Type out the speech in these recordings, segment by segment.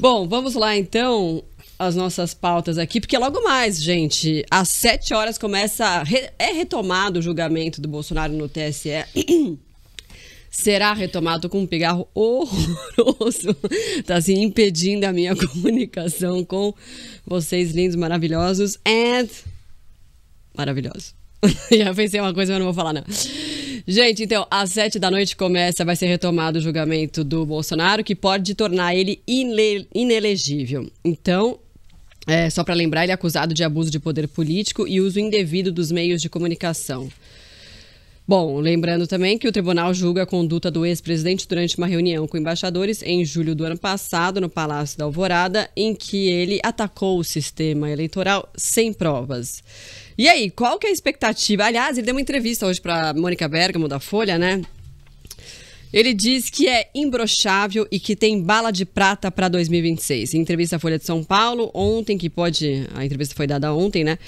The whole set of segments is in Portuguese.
Bom, vamos lá então as nossas pautas aqui, porque logo mais, gente, às sete horas começa. é retomado o julgamento do Bolsonaro no TSE. será retomado com um pigarro horroroso. tá assim, impedindo a minha comunicação com vocês, lindos, maravilhosos. And. Maravilhoso. Já pensei uma coisa, mas não vou falar, não. Gente, então, às sete da noite começa, vai ser retomado o julgamento do Bolsonaro, que pode tornar ele inelegível. Então, é, só para lembrar, ele é acusado de abuso de poder político e uso indevido dos meios de comunicação. Bom, lembrando também que o tribunal julga a conduta do ex-presidente durante uma reunião com embaixadores em julho do ano passado no Palácio da Alvorada, em que ele atacou o sistema eleitoral sem provas. E aí, qual que é a expectativa? Aliás, ele deu uma entrevista hoje para Mônica Bergamo da Folha, né? Ele diz que é imbrochável e que tem bala de prata para 2026. Em entrevista à Folha de São Paulo, ontem, que pode. A entrevista foi dada ontem, né?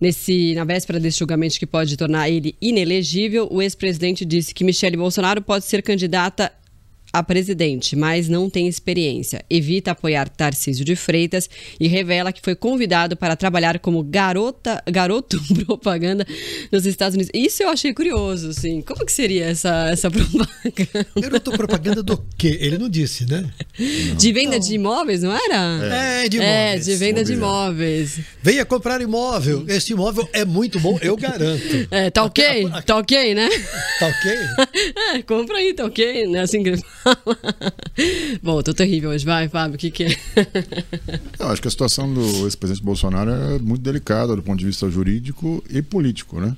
Nesse, na véspera desse julgamento que pode tornar ele inelegível, o ex-presidente disse que Michele Bolsonaro pode ser candidata a presidente, mas não tem experiência. Evita apoiar Tarcísio de Freitas e revela que foi convidado para trabalhar como garota, garoto propaganda nos Estados Unidos. Isso eu achei curioso, assim. Como que seria essa, essa propaganda? Garoto propaganda do quê? Ele não disse, né? Não. De venda não. de imóveis, não era? É, é, é, é de imóveis. É, de venda de imóveis. Venha comprar imóvel. Esse imóvel é muito bom, eu garanto. É, tá ok? Aqui, aqui, tá ok, né? Tá ok? É, compra aí, tá ok, né? Assim que... Bom, tô terrível hoje. Vai, Fábio, o que, que é? Eu acho que a situação do ex-presidente Bolsonaro é muito delicada do ponto de vista jurídico e político, né?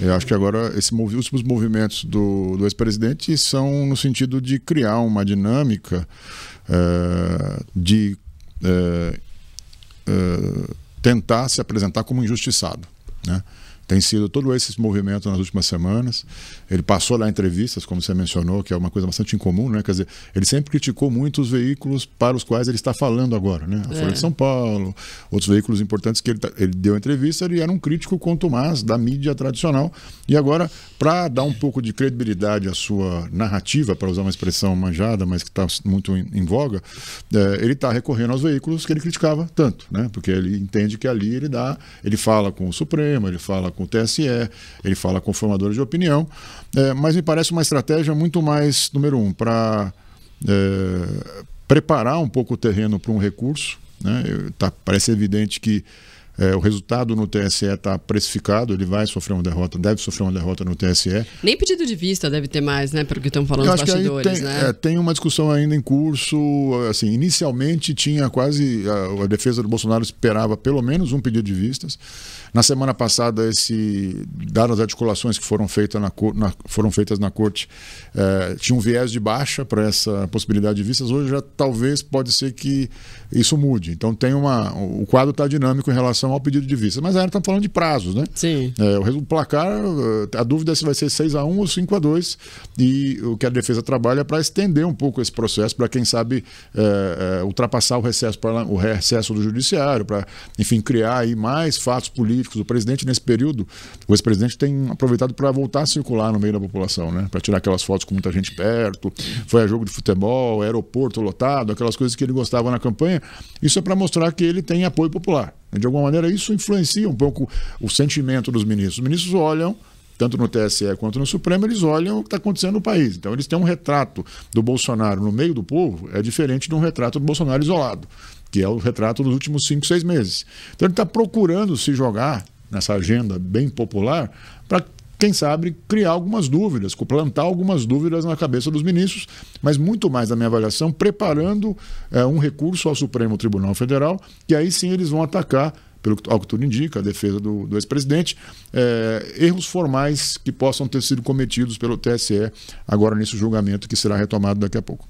Eu acho que agora esse, os últimos movimentos do, do ex-presidente são no sentido de criar uma dinâmica uh, de uh, uh, tentar se apresentar como injustiçado. Né? tem sido todo esse movimento nas últimas semanas. Ele passou lá entrevistas, como você mencionou, que é uma coisa bastante incomum, né? Quer dizer, ele sempre criticou muito os veículos para os quais ele está falando agora, né? A é. Folha é. de São Paulo, outros veículos importantes que ele, tá, ele deu entrevista, ele era um crítico quanto mais da mídia tradicional. E agora, para dar um pouco de credibilidade à sua narrativa, para usar uma expressão manjada, mas que está muito em, em voga, é, ele está recorrendo aos veículos que ele criticava tanto, né? Porque ele entende que ali ele dá, ele fala com o Supremo, ele fala com com o TSE, ele fala com formadores de opinião, é, mas me parece uma estratégia muito mais, número um, para é, preparar um pouco o terreno para um recurso. Né? Eu, tá, parece evidente que é, o resultado no TSE está precificado, ele vai sofrer uma derrota, deve sofrer uma derrota no TSE. Nem pedido de vista deve ter mais, né? Pelo que estão falando os bastidores, tem, né? É, tem uma discussão ainda em curso. Assim, inicialmente tinha quase. A, a, defesa do Bolsonaro esperava pelo menos um pedido de vistas. Na semana passada, esse, dadas as articulações que foram, feita na, na, foram feitas na corte, é, tinha um viés de baixa para essa possibilidade de vistas. Hoje já talvez pode ser que isso mude. Então tem uma. O quadro está dinâmico em relação transformar o pedido de vista. Mas a está falando de prazos, né? Sim. É, o placar, eh, a dúvida é se vai ser 6 a 1 ou 5 a 2 e o que a defesa trabalha é para estender um pouco esse processo, para quem sabe é, ultrapassar o recesso, o recesso do judiciário, para, enfim, criar aí mais fatos políticos. O presidente, nesse período, o ex-presidente tem aproveitado para voltar a circular no meio da população, né? Para tirar aquelas fotos com muita gente perto, foi a jogo de futebol, aeroporto lotado, aquelas coisas que ele gostava na campanha. Isso é para mostrar que ele tem apoio popular. De alguma maneira, isso influencia um pouco o sentimento dos ministros. Os ministros olham tanto no TSE quanto no Supremo, eles olham o que está acontecendo no país. Então, eles têm um retrato do Bolsonaro no meio do povo, é diferente de um retrato do Bolsonaro isolado, que é o retrato dos últimos cinco, seis meses. Então, ele está procurando se jogar nessa agenda bem popular para quem sabe, criar algumas dúvidas, plantar algumas dúvidas na cabeça dos ministros, mas muito mais, na minha avaliação, preparando é, um recurso ao Supremo Tribunal Federal, que aí sim eles vão atacar, pelo ao que tudo indica, a defesa do, do ex-presidente, é, erros formais que possam ter sido cometidos pelo TSE agora nesse julgamento que será retomado daqui a pouco.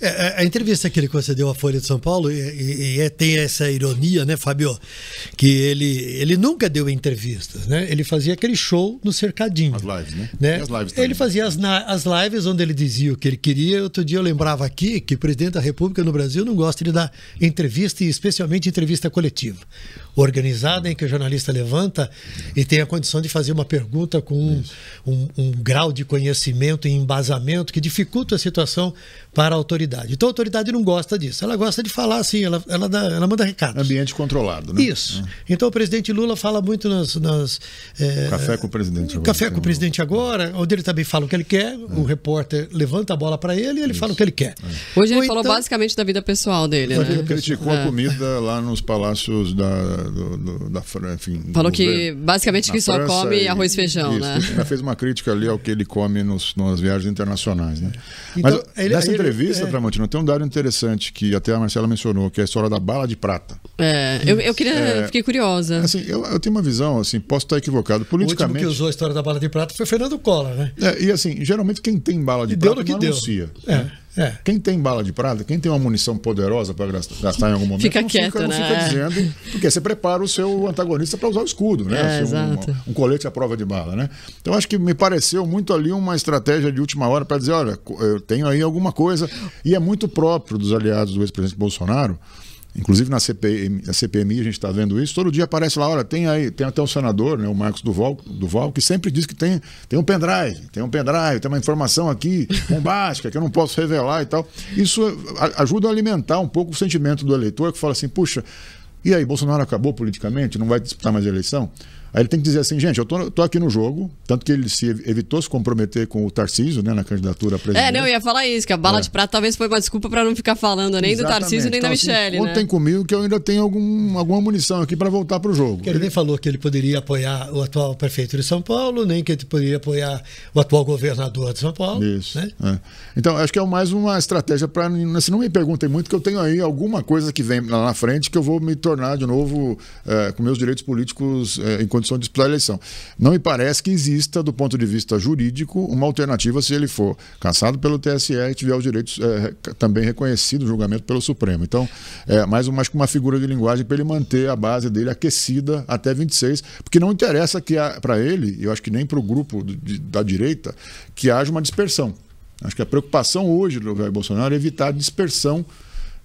É, a entrevista que ele concedeu à Folha de São Paulo e, e, e, é, tem essa ironia, né, Fabio? Que ele, ele nunca deu entrevistas, né? Ele fazia aquele show no cercadinho. As lives, né? né? As lives ele fazia as, as lives onde ele dizia o que ele queria. Outro dia eu lembrava aqui que o presidente da República no Brasil não gosta de dar entrevista e especialmente entrevista coletiva. Organizada, em que o jornalista levanta e tem a condição de fazer uma pergunta com um, um, um grau de conhecimento e embasamento que dificulta a situação para a autoridade autoridade. Então a autoridade não gosta disso. Ela gosta de falar assim, ela, ela, dá, ela manda recado Ambiente controlado, né? Isso. É. Então o presidente Lula fala muito nas. nas é, café com o presidente agora. Café com o presidente agora, onde ele também fala o que ele quer, é. o repórter levanta a bola para ele e ele Isso. fala o que ele quer. É. Hoje ele então, falou basicamente da vida pessoal dele, né? Ele criticou a é. comida lá nos palácios da, do, do, da enfim, Falou que governo. basicamente que só França come e, arroz e feijão, isso, né? Ele fez uma crítica ali ao que ele come nos, nas viagens internacionais, né? Então, Mas ele, ele, entrevista, é. Tramontina, tem um dado interessante que até a Marcela mencionou, que é a história da bala de prata. É, eu, eu queria, é, fiquei curiosa. Assim, eu, eu, tenho uma visão, assim, posso estar equivocado. Politicamente. O que usou a história da bala de prata foi Fernando Collor, né? É, e assim, geralmente quem tem bala de e prata deu que denuncia. Deu. É. Né? É. Quem tem bala de prata, quem tem uma munição poderosa para gastar em algum momento, fica não, quieto, fica, né? fica é. dizendo, porque você prepara o seu antagonista para usar o escudo, né? É, assim, um, um, colete à prova de bala, né? Então acho que me pareceu muito ali uma estratégia de última hora para dizer, olha, eu tenho aí alguma coisa, e é muito próprio dos aliados do ex-presidente Bolsonaro Inclusive na na CPMI a gente está vendo isso. Todo dia aparece lá, olha, tem aí, tem até um senador, né, o Marcos Duval, Duval, que sempre diz que tem, tem um pendrive, tem um pendrive, tem uma informação aqui bombástica que eu não posso revelar e tal. Isso é, ajuda a alimentar um pouco o sentimento do eleitor que fala assim, puxa, e aí, Bolsonaro acabou politicamente, não vai disputar mais a eleição? Aí ele tem que dizer assim, gente, eu tô, tô, aqui no jogo, tanto que ele se evitou se comprometer com o Tarcísio, né, na candidatura a presidente. É, não, eu ia falar isso, que a bala é. de prata talvez foi uma desculpa para não ficar falando nem Exatamente. do Tarcísio nem então, da Michelle. Assim, né? comigo que eu ainda tenho algum, alguma munição aqui para voltar para o jogo. Porque ele nem falou que ele poderia apoiar o atual prefeito de São Paulo, nem que ele poderia apoiar o atual governador de São Paulo. Isso. Né? É. Então, acho que é mais uma estratégia para. Se não me perguntem muito, que eu tenho aí alguma coisa que vem lá na frente que eu vou me tornar de novo é, com meus direitos políticos é, condição de disputar a eleição. Não me parece que exista, do ponto de vista jurídico, uma alternativa se ele for cansado pelo TSE e tiver os direitos é, também reconhecidos, julgamento pelo Supremo. Então, é mais uma, uma figura de linguagem para ele manter a base dele aquecida até 26, porque não interessa que para ele, eu acho que nem para o grupo de, da direita, que haja uma dispersão. Acho que a preocupação hoje do Jair Bolsonaro é evitar a dispersão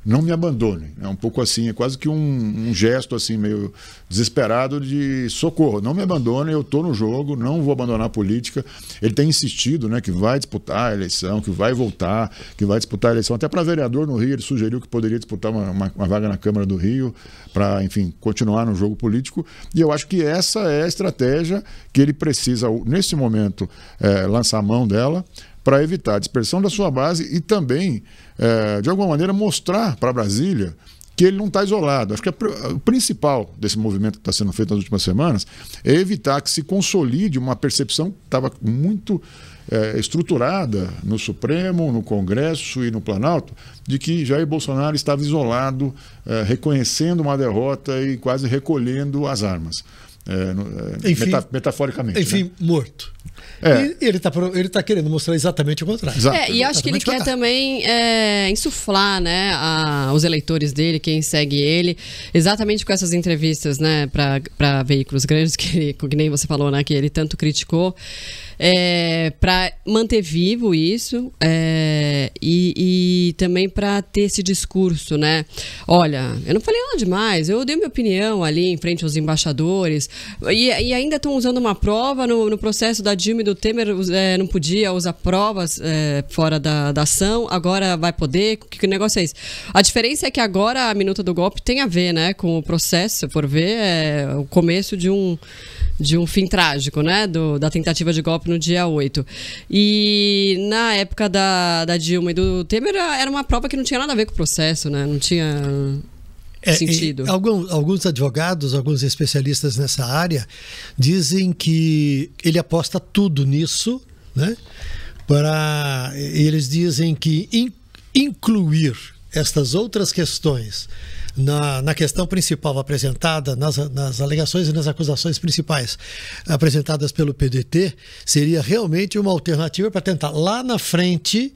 não me abandonem. É um pouco assim, é quase que um, um gesto assim meio desesperado de socorro. Não me abandonem, eu estou no jogo, não vou abandonar a política. Ele tem insistido, né, que vai disputar a eleição, que vai voltar, que vai disputar a eleição. Até para vereador no Rio, ele sugeriu que poderia disputar uma, uma, uma vaga na Câmara do Rio para, enfim, continuar no jogo político. E eu acho que essa é a estratégia que ele precisa, nesse momento, é, lançar a mão dela para evitar a dispersão da sua base e também é, de alguma maneira, mostrar para Brasília que ele não está isolado. Acho que o principal desse movimento que está sendo feito nas últimas semanas é evitar que se consolide uma percepção que estava muito é, estruturada no Supremo, no Congresso e no Planalto, de que Jair Bolsonaro estava isolado, é, reconhecendo uma derrota e quase recolhendo as armas. É, é, é, enfim, metaforicamente. Enfim, né? morto. É. ele está ele tá querendo mostrar exatamente o contrário. É, e acho que ele quer também é, insuflar né, a, os eleitores dele, quem segue ele, exatamente com essas entrevistas né, para veículos grandes, que, que nem você falou, né, que ele tanto criticou é, para manter vivo isso é, e, e, também para ter esse discurso, né? Olha, eu não falei nada demais, eu dei minha opinião ali em frente aos embaixadores e, e ainda estão usando uma prova no, no, processo da Dilma e do Temer, é, não podia usar provas é, fora da, da ação, agora vai poder, que, que negócio é esse? A diferença é que agora a minuta do golpe tem a ver, né, com o processo, se for ver, é o começo de um de um fim trágico, né? Do, da tentativa de golpe no dia 8. E na época da, da Dilma e do Temer era uma prova que não tinha nada a ver com o processo, né? Não tinha. É, sentido. E, alguns, alguns advogados, alguns especialistas nessa área dizem que ele aposta tudo nisso, né? Para eles dizem que in, incluir estas outras questões na, na questão principal apresentada, nas, nas alegações e nas acusações principais apresentadas pelo PDT, seria realmente uma alternativa para tentar lá na frente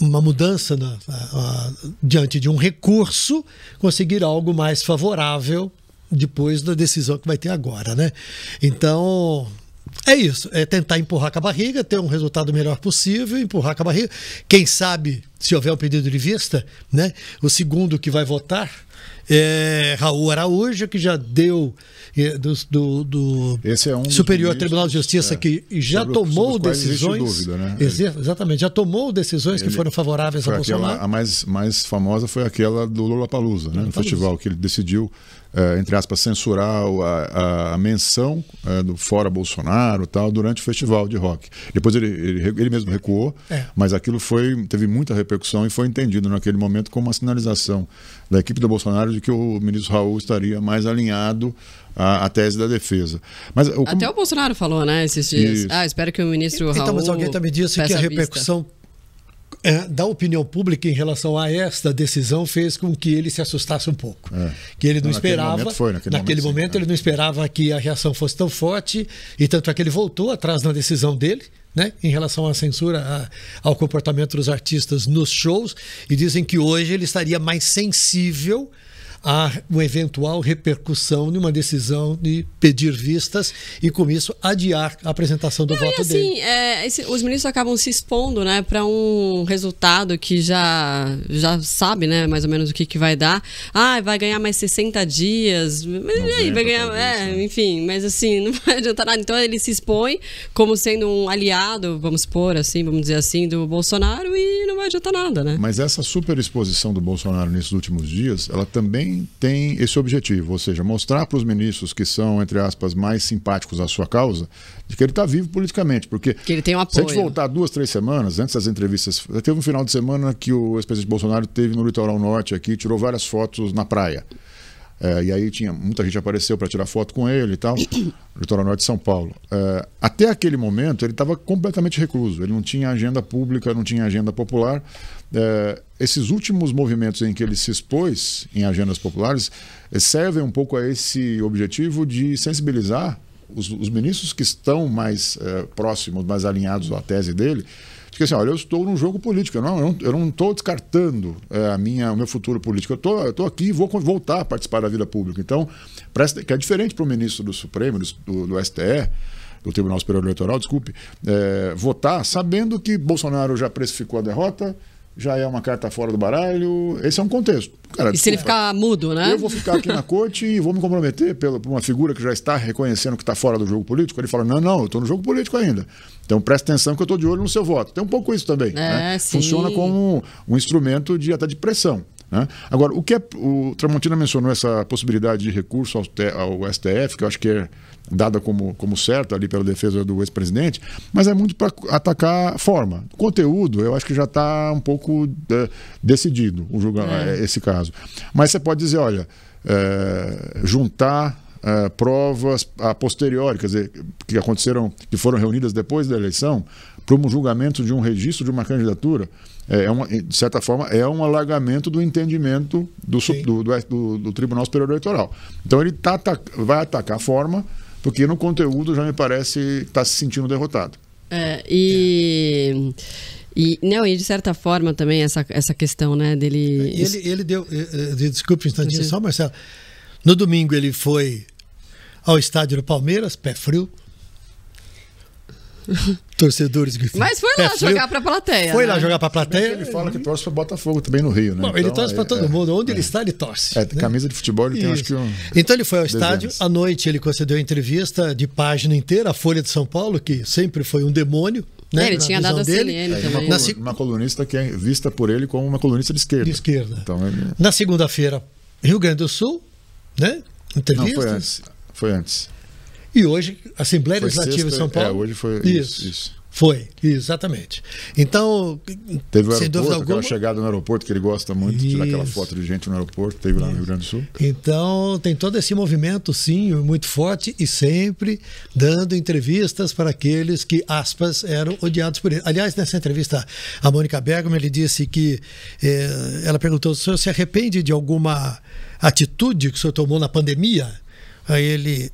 uma mudança na, diante de um recurso, conseguir algo mais favorável depois da decisão que vai ter agora, né? Então, é isso, é tentar empurrar com a barriga, ter um resultado melhor possível, empurrar com a barriga. Quem sabe, se houver um pedido de vista, né? O segundo que vai votar é Raul Araújo, que já deu é, do, do, é um Superior Tribunal de Justiça é, que já sobre, tomou sobre decisões. Dúvida, né? exatamente, já tomou decisões ele, que foram favoráveis a Bolsonaro. a mais, mais famosa foi aquela do Lollapalooza, né? No festival que ele decidiu Uh, entre aspas, censurar a, a menção uh, do Fora Bolsonaro tal durante o festival de rock. Depois ele, ele, ele mesmo recuou, é. mas aquilo foi teve muita repercussão e foi entendido naquele momento como uma sinalização da equipe do Bolsonaro de que o ministro Raul estaria mais alinhado à, à tese da defesa. Mas, o, como... Até o Bolsonaro falou, né, esses dias. Isso. Ah, espero que o ministro Raul. Então, mas alguém também disse que a repercussão. Vista é, da opinião pública em relação a esta decisão fez com que ele se assustasse um pouco. É. Que ele não, não esperava. Naquele momento, foi, naquele naquele momento, momento é. ele não esperava que a reação fosse tão forte, e tanto é que ele voltou atrás na decisão dele. Né? em relação à censura, a, ao comportamento dos artistas nos shows, e dizem que hoje ele estaria mais sensível a uma eventual repercussão numa decisão de pedir vistas e, com isso, adiar a apresentação do Não, voto e assim, dele. É, esse, os ministros acabam se expondo né, para um resultado que já, já sabe né, mais ou menos o que, que vai dar. Ah, vai ganhar mais 60 dias. Mas, aí, vai ganhar, é, né? enfim, mas assim, não vai adiantar nada. Então ele se expõe como sendo um aliado, vamos supor assim, vamos dizer assim, do Bolsonaro e não vai adiantar nada, né? Mas essa superexposição do Bolsonaro nesses últimos dias, ela também tem esse objetivo, ou seja, mostrar para os ministros que são, entre aspas, mais simpáticos à sua causa, de que ele está vivo politicamente, porque que ele tem um apoio. se a gente voltar duas, três semanas, antes das entrevistas, teve um final de semana que o ex-presidente Bolsonaro teve no litoral norte aqui, tirou várias fotos na praia. É, e aí tinha muita gente apareceu para tirar foto com ele e tal, litoral norte de São Paulo. É, até aquele momento ele estava completamente recluso, ele não tinha agenda pública, não tinha agenda popular. É, esses últimos movimentos em que ele se expôs em agendas populares eh, servem um pouco a esse objetivo de sensibilizar os, os ministros que estão mais eh, próximos, mais alinhados à tese dele, de que assim, olha, eu estou num jogo político, eu não eu não estou descartando eh, a minha, o meu futuro político, eu estou aqui e vou voltar a participar da vida pública. Então, presta, que é diferente para o ministro do Supremo, do, do STE, do Tribunal Superior Eleitoral, desculpe, é, votar sabendo que Bolsonaro já precificou a derrota, já é uma carta fora do baralho. Esse é um contexto. Cara, e desculpa, se ele ficar mudo, né? Eu vou ficar aqui na corte e vou me comprometer pela, por uma figura que já está reconhecendo que está fora do jogo político. Ele fala: não, não, eu estou no jogo político ainda. Então presta atenção que eu estou de olho no seu voto. Tem um pouco isso também. É, né? Funciona como um, instrumento de até de pressão. Né? Agora, o que é, o Tramontina mencionou essa possibilidade de recurso ao, ao, STF, que eu acho que é dada como, como certa ali pela defesa do ex-presidente, mas é muito para atacar a forma. conteúdo, eu acho que já está um pouco é, decidido o julga, é. Eh, esse caso. Mas você pode dizer, olha, é, juntar provas a posteriori, quer dizer, que aconteceram, que foram reunidas depois da eleição, como um julgamento de um registro de uma candidatura, é, é uma, de certa forma, é um alargamento do entendimento do, do, do, do, Tribunal Superior Eleitoral. Então ele tá, tá, vai atacar a forma, porque no conteúdo já me parece está se sentindo derrotado. É, e. É. E, não, e de certa forma também essa, essa questão, né, dele... Ele, ele deu... Eh, eh, desculpe um instantinho só, Marcelo. No domingo ele foi ao estádio do Palmeiras, pé frio, torcedores grifinhos. Mas foi lá é, jogar para a plateia. Foi né? lá jogar para a plateia. Ele fala que torce para Botafogo também no Rio, né? Bom, então, ele torce para é, todo é, mundo. Onde é. ele está, ele torce. É, né? camisa de futebol ele Isso. tem, acho que. Um... Então ele foi ao estádio. À noite ele concedeu entrevista de página inteira à Folha de São Paulo, que sempre foi um demônio. Né? É, ele Na tinha dado a dele. CNN também. É, uma, uma, colunista que é vista por ele como uma colunista de esquerda. De esquerda. Então, ele... Na segunda-feira, Rio Grande do Sul, né? entrevista Não, foi antes. Foi antes. E hoje, a Assembleia foi Legislativa sexta, de São Paulo. É, hoje foi isso. isso. Foi, exatamente. Então, teve o aeroporto, alguma... chegada no aeroporto que ele gosta muito de tirar aquela foto de gente no aeroporto, teve lá no Rio Grande do Sul. Então, tem todo esse movimento, sim, muito forte e sempre dando entrevistas para aqueles que, aspas, eram odiados por ele. Aliás, nessa entrevista, a Mônica Bergman, ele disse que eh, ela perguntou: o senhor se arrepende de alguma atitude que o senhor tomou na pandemia? Aí ele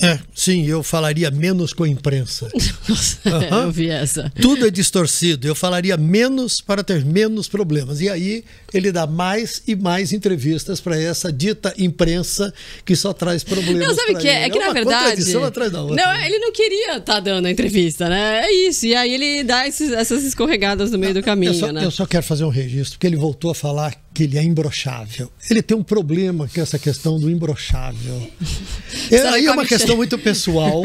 é, sim, eu falaria menos com a imprensa. Nossa, uhum. eu vi essa. Tudo é distorcido. Eu falaria menos para ter menos problemas. E aí ele dá mais e mais entrevistas para essa dita imprensa que só traz problemas. Não, sabe o que é? É que é na verdade. Atrás da outra. Não, é, ele não queria estar tá dando a entrevista, né? É isso. E aí ele dá esses, essas escorregadas no meio do caminho. Eu só, né? eu só quero fazer um registro, porque ele voltou a falar que ele é imbrochável. Ele tem um problema com essa questão do imbrochável. É, aí é uma questão muito pessoal.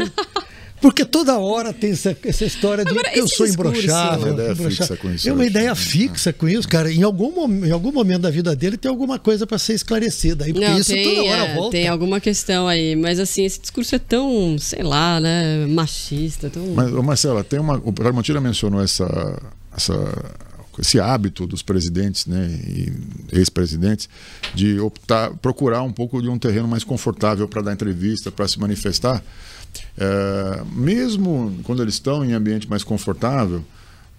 Porque toda hora tem essa, essa história de Agora, eu sou imbrochável. É uma ideia fixa com isso. É uma ideia acho, né? fixa com isso, cara. Em algum, em algum momento da vida dele tem alguma coisa para ser esclarecida. porque Não, isso tem, toda hora é, volta. Tem alguma questão aí. Mas assim, esse discurso é tão, sei lá, né, machista. Tão... Mas, Marcela, tem uma. O Ramantira mencionou essa. essa esse hábito dos presidentes, né, ex-presidentes, de optar, procurar um pouco de um terreno mais confortável para dar entrevista, para se manifestar, é, mesmo quando eles estão em ambiente mais confortável,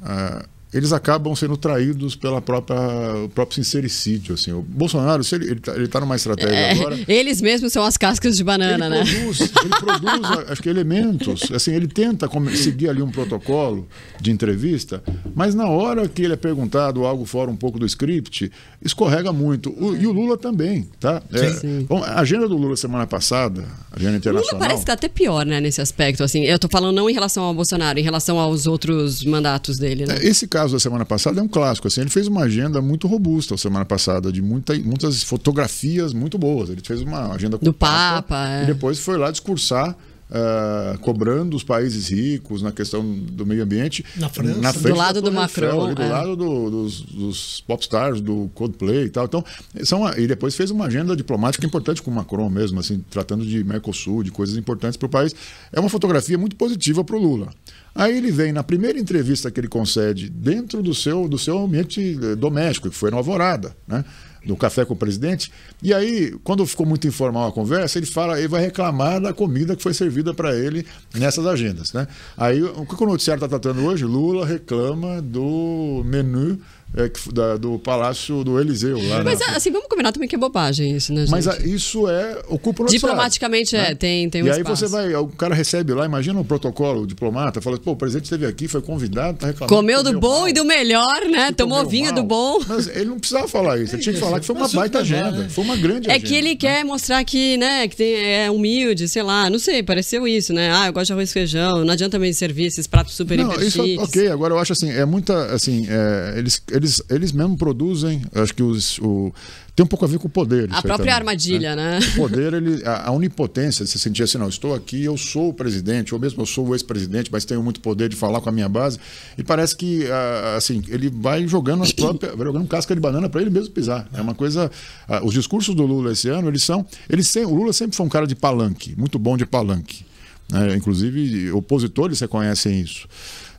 é, eles acabam sendo traídos pela própria o próprio sincericídio assim o bolsonaro se ele está ele tá, tá numa estratégia é, agora eles mesmos são as cascas de banana ele né produz, ele produz acho que elementos assim ele tenta seguir ali um protocolo de entrevista mas na hora que ele é perguntado algo fora um pouco do script escorrega muito o, e o Lula também tá é, sim, bom, a agenda do Lula semana passada a agenda internacional Lula parece que tá até pior né nesse aspecto assim eu estou falando não em relação ao Bolsonaro em relação aos outros mandatos dele né? É, esse caso da semana passada é um clássico. Assim, ele fez uma agenda muito robusta a semana passada, de muita, muitas fotografias muito boas. Ele fez uma agenda com Do o Papa. Papa é. E depois foi lá discursar Uh, cobrando os países ricos na questão do meio ambiente. Na França. Na do lado do Macron. do é. lado do, dos, dos popstars, do Coldplay e tal. Então, são e depois fez uma agenda diplomática importante com o Macron mesmo, assim, tratando de Mercosul, de coisas importantes para o país. É uma fotografia muito positiva para o Lula. Aí ele vem na primeira entrevista que ele concede dentro do seu, do seu ambiente eh, doméstico, que foi no Alvorada, né? no Café com o Presidente. E aí, quando ficou muito informal a conversa, ele fala, ele vai reclamar da comida que foi servida para ele nessas agendas. Né? Aí, o que o noticiário está tratando hoje? Lula reclama do menu é, que, da, do Palácio do Eliseu. Lá Mas na... assim, vamos combinar também que é bobagem isso, né, gente? Mas ah, a, isso é. ocupa o Diplomaticamente né? é, tem, tem um E aí espaço. você vai, o cara recebe lá, imagina um protocolo, o diplomata, fala, pô, o presidente esteve aqui, foi convidado, tá reclamando. Comeu, comeu do bom mal, e do melhor, né? Tomou vinho mal. do bom. Mas ele não precisava falar isso, ele tinha que falar que foi uma baita é agenda, né? foi uma grande é agenda. É que ele né? quer mostrar que, né, que tem, é humilde, sei lá, não sei, pareceu isso, né? Ah, eu gosto de arroz e feijão, não adianta me servir esses pratos super não, isso, é Ok, agora eu acho assim, é muita, assim, é, eles, eles eles, eles mesmo produzem, acho que os, o, tem um pouco a ver com o poder. A própria também, né? armadilha, né? né? O poder, ele, a, a, onipotência de se sentir assim, não, estou aqui, eu sou o presidente, ou mesmo eu sou o ex-presidente, mas tenho muito poder de falar com a minha base. E parece que, a, assim, ele vai jogando as próprias, jogando casca de banana para ele mesmo pisar. É uma coisa. A, os discursos do Lula esse ano, eles são. Eles, o Lula sempre foi um cara de palanque, muito bom de palanque. É, inclusive, opositores reconhecem isso.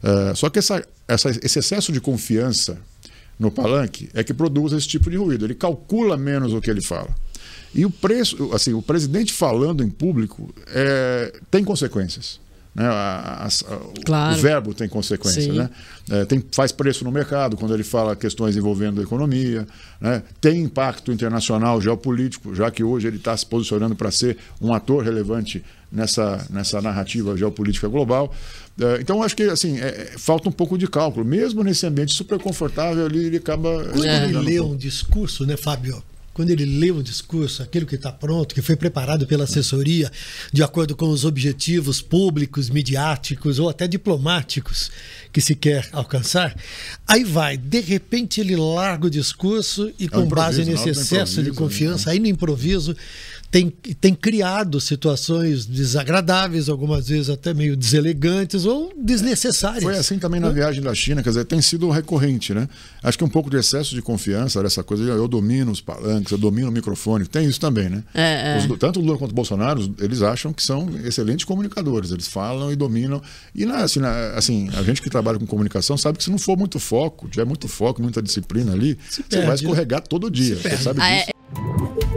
É, só que essa, essa, esse excesso de confiança no palanque é que produz esse tipo de ruído. Ele calcula menos o que ele fala. E o preço, assim, o presidente falando em público é, tem consequências. Né? A, a, claro. O verbo tem consequência. Né? É, tem, faz preço no mercado quando ele fala questões envolvendo a economia. Né? Tem impacto internacional geopolítico, já que hoje ele está se posicionando para ser um ator relevante nessa, nessa narrativa geopolítica global. É, então, acho que assim, é, é, falta um pouco de cálculo. Mesmo nesse ambiente super confortável, ele, ele acaba. Quando ele lê um discurso, né, Fábio? quando ele lê um discurso, aquilo que está pronto, que foi preparado pela assessoria, de acordo com os objetivos públicos, midiáticos ou até diplomáticos que se quer alcançar, aí vai, de repente ele larga o discurso e, é com base nesse é excesso de né? confiança, aí no improviso, tem, tem criado situações desagradáveis, algumas vezes até meio deselegantes ou desnecessárias. Foi assim também na né? viagem da China, quer dizer, tem sido recorrente, né? Acho que um pouco de excesso de confiança, dessa coisa, eu domino os palanques você domina o microfone, tem isso também, né? É, é. Os, tanto o Lula quanto o Bolsonaro, eles acham que são excelentes comunicadores, eles falam e dominam. E na, assim, na, assim, a gente que trabalha com comunicação sabe que se não for muito foco, tiver muito foco, muita disciplina ali, você vai né? escorregar todo dia. Você sabe ah, disso. Ah, é.